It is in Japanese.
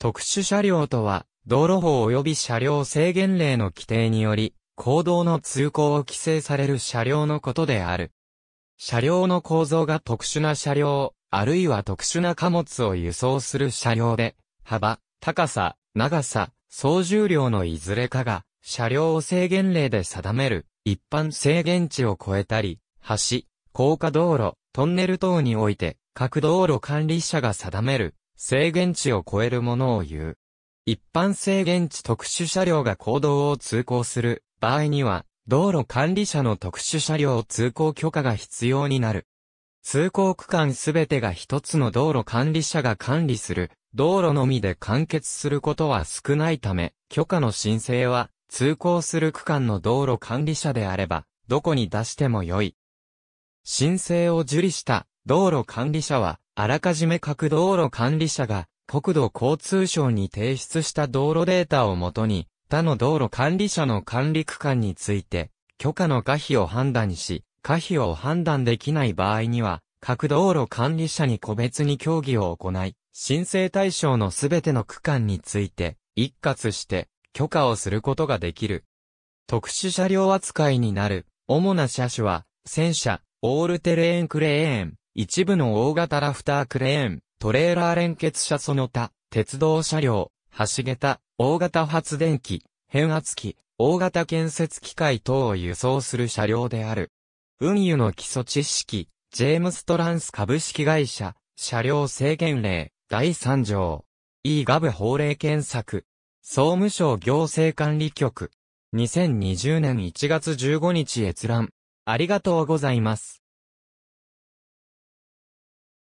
特殊車両とは、道路法及び車両制限令の規定により、行動の通行を規制される車両のことである。車両の構造が特殊な車両、あるいは特殊な貨物を輸送する車両で、幅、高さ、長さ、総重量のいずれかが、車両を制限令で定める、一般制限値を超えたり、橋、高架道路、トンネル等において、各道路管理者が定める、制限値を超えるものを言う。一般制限値特殊車両が公道を通行する場合には、道路管理者の特殊車両通行許可が必要になる。通行区間すべてが一つの道路管理者が管理する道路のみで完結することは少ないため、許可の申請は通行する区間の道路管理者であれば、どこに出してもよい。申請を受理した道路管理者はあらかじめ各道路管理者が国土交通省に提出した道路データをもとに、他の道路管理者の管理区間について、許可の可否を判断し、可否を判断できない場合には、各道路管理者に個別に協議を行い、申請対象のすべての区間について、一括して許可をすることができる。特殊車両扱いになる、主な車種は、戦車、オールテレーンクレーン、一部の大型ラフタークレーン、トレーラー連結車その他、鉄道車両、橋桁、大型発電機、変圧器、大型建設機械等を輸送する車両である。運輸の基礎知識、ジェームストランス株式会社、車両制限令、第3条。E ガブ法令検索。総務省行政管理局。2020年1月15日閲覧。ありがとうございます。